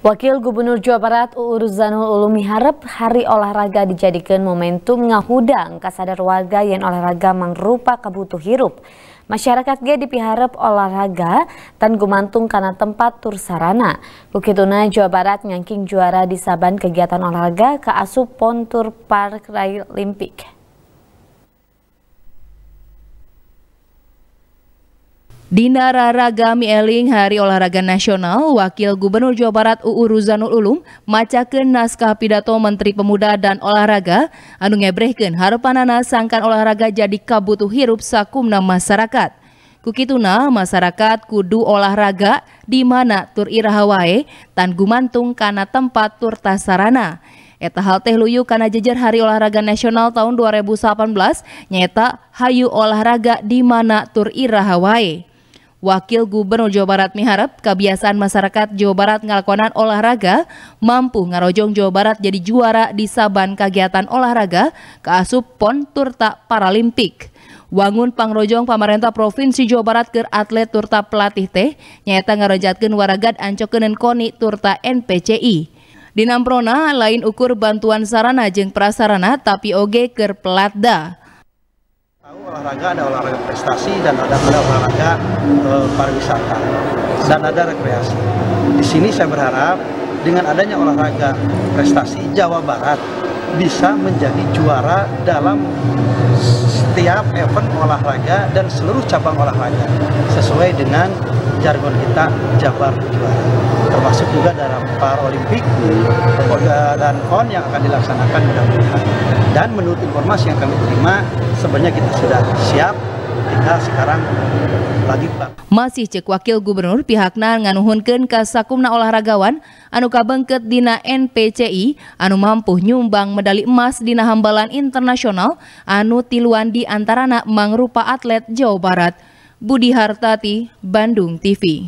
Wakil Gubernur Jawa Barat Uur Zanul Ulum miharap hari olahraga dijadikan momentum ngahudang kasadar warga yang olahraga mangrupa kebutuh hirup. Masyarakat dia dipiharap olahraga dan gumantung karena tempat tur sarana. Bukituna Jawa Barat nyangking juara di saban kegiatan olahraga ke asup pontur park Limpik. Dina Gami Mieling Hari Olahraga Nasional, Wakil Gubernur Jawa Barat UU Ruzanul Ulum, macakeun naskah pidato Menteri Pemuda dan Olahraga, anu ngebrehkeun harapanana sangkan olahraga jadi kabutuh hirup sakumna masyarakat. Kukituna masyarakat kudu olahraga di mana tur irahawae tan gumantung kana tempat tur tasarana. Eta hal teh luyu karena jejer Hari Olahraga Nasional tahun 2018 nyeta hayu olahraga di mana tur Hawaii. Wakil Gubernur Jawa Barat miharap kebiasaan masyarakat Jawa Barat ngelakonan olahraga mampu ngarojong Jawa Barat jadi juara di saban kegiatan olahraga keasup PON Turta Paralimpik. Wangun pangrojong pemerintah Provinsi Jawa Barat ke atlet Turta pelatih teh nyata ngarojatkeun waragat ancokenen koni Turta NPCI. Dinamprona lain ukur bantuan sarana jeng prasarana tapi oge ker pelatda tahu olahraga ada olahraga prestasi dan ada ada olahraga e, pariwisata dan ada rekreasi. Di sini saya berharap dengan adanya olahraga prestasi Jawa Barat bisa menjadi juara dalam setiap event olahraga dan seluruh cabang olahraga sesuai dengan jargon kita Jabar Juara termasuk juga dalam Paralimpik dan KON yang akan dilaksanakan mudah-mudahan. Dan menurut informasi yang kami terima, sebenarnya kita sudah siap kita sekarang lagi pelan. Masih cek wakil gubernur pihakna nganuhunkan ke sakumna olahragawan anu kabengket dina NPCI anu mampu nyumbang medali emas dina hambalan internasional anu tiluan di antarana mangrupa atlet Jawa Barat. Budi Hartati, Bandung TV.